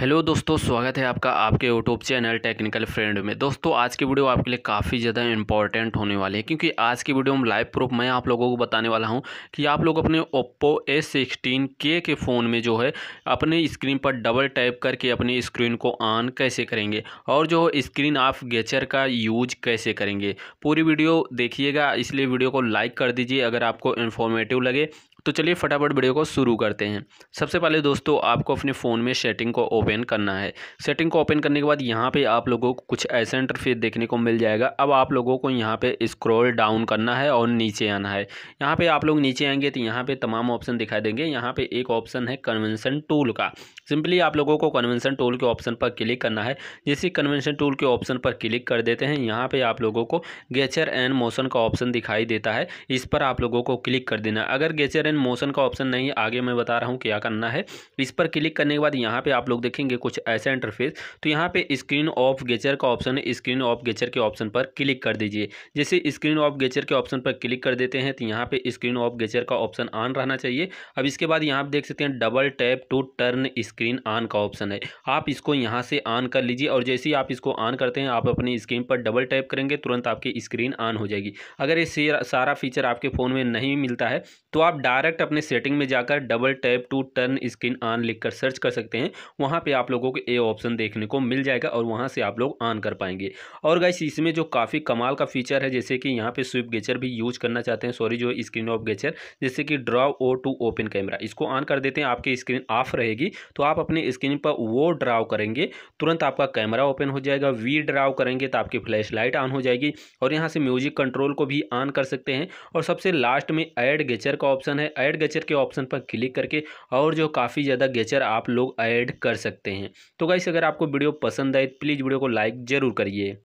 hello दोस्तों स्वागत है आपका आपके यूट्यूब चैनल टेक्निकल फ्रेंड में दोस्तों आज की वीडियो आपके लिए काफ़ी ज़्यादा इंपॉर्टेंट होने वाली है क्योंकि आज की वीडियो में लाइव प्रूफ मैं आप लोगों को बताने वाला हूं कि आप लोग अपने ओप्पो ए सिक्सटीन के के फ़ोन में जो है अपने स्क्रीन पर डबल टैप करके अपनी स्क्रीन को ऑन कैसे करेंगे और जो स्क्रीन ऑफ गेचर का यूज कैसे करेंगे पूरी वीडियो देखिएगा इसलिए वीडियो को लाइक कर दीजिए अगर आपको इन्फॉर्मेटिव लगे तो चलिए फटाफट वीडियो को शुरू करते हैं सबसे पहले दोस्तों आपको अपने फ़ोन में सेटिंग को ओपन करना है सेटिंग को ओपन करने के बाद यहाँ पे आप लोगों को कुछ ऐसा इंटरफेस देखने को मिल जाएगा अब आप लोगों को यहाँ पे स्क्रॉल डाउन करना है और नीचे आना है यहाँ पे आप लोग नीचे आएंगे तो यहाँ पर तमाम ऑप्शन दिखाई देंगे यहाँ पर एक ऑप्शन है कन्वेंसन टूल का सिंपली आप लोगों को कन्वेंसन टूल के ऑप्शन पर क्लिक करना है जैसे कन्वेंशन टूल के ऑप्शन पर क्लिक कर देते हैं यहाँ पर आप लोगों को गेचर एंड मोशन का ऑप्शन दिखाई देता है इस पर आप लोगों को क्लिक कर देना अगर गेचर एंड मोशन का ऑप्शन नहीं आगे मैं बता रहा हूँ क्या करना है इस पर क्लिक करने के बाद यहाँ पे आप लोग देखेंगे कुछ ऐसा इंटरफेस तो यहाँ पे स्क्रीन ऑफ गेचर का ऑप्शन है स्क्रीन ऑफ गेचर के ऑप्शन पर क्लिक कर दीजिए जैसे स्क्रीन ऑफ गेचर के ऑप्शन पर क्लिक कर देते हैं तो यहाँ पे स्क्रीन ऑफ गेचर का ऑप्शन ऑन रहना चाहिए अब इसके बाद यहाँ पर देख सकते हैं double tap to turn screen on का ऑप्शन है आप इसको यहाँ से ऑन कर लीजिए और जैसे ही आप इसको ऑन करते हैं आप अपनी स्क्रीन पर डबल टैप करेंगे तुरंत आपकी स्क्रीन ऑन हो जाएगी अगर ये सारा फीचर आपके फ़ोन में नहीं मिलता है तो आप डाल डायरेक्ट अपने सेटिंग में जाकर double tap to turn screen on लिख कर सर्च कर सकते हैं वहाँ पे आप लोगों को ए ऑप्शन देखने को मिल जाएगा और वहाँ से आप लोग ऑन कर पाएंगे और गाइस इसमें जो काफ़ी कमाल का फीचर है जैसे कि यहाँ पे स्विप गेचर भी यूज करना चाहते हैं सॉरी जो स्क्रीन ऑफ गेचर जैसे कि draw O to open camera इसको ऑन कर देते हैं आपकी स्क्रीन ऑफ रहेगी तो आप अपने स्क्रीन पर वो ड्राव करेंगे तुरंत आपका कैमरा ओपन हो जाएगा वी ड्राव करेंगे तो आपकी फ्लैश लाइट ऑन हो जाएगी और यहाँ से म्यूजिक कंट्रोल को भी ऑन कर सकते हैं और सबसे लास्ट में एड गेचर का ऑप्शन है है ऐड गेचर के ऑप्शन पर क्लिक करके और जो काफ़ी ज़्यादा गेचर आप लोग ऐड कर सकते हैं तो गाइस अगर आपको वीडियो पसंद आए तो प्लीज़ वीडियो को लाइक ज़रूर करिए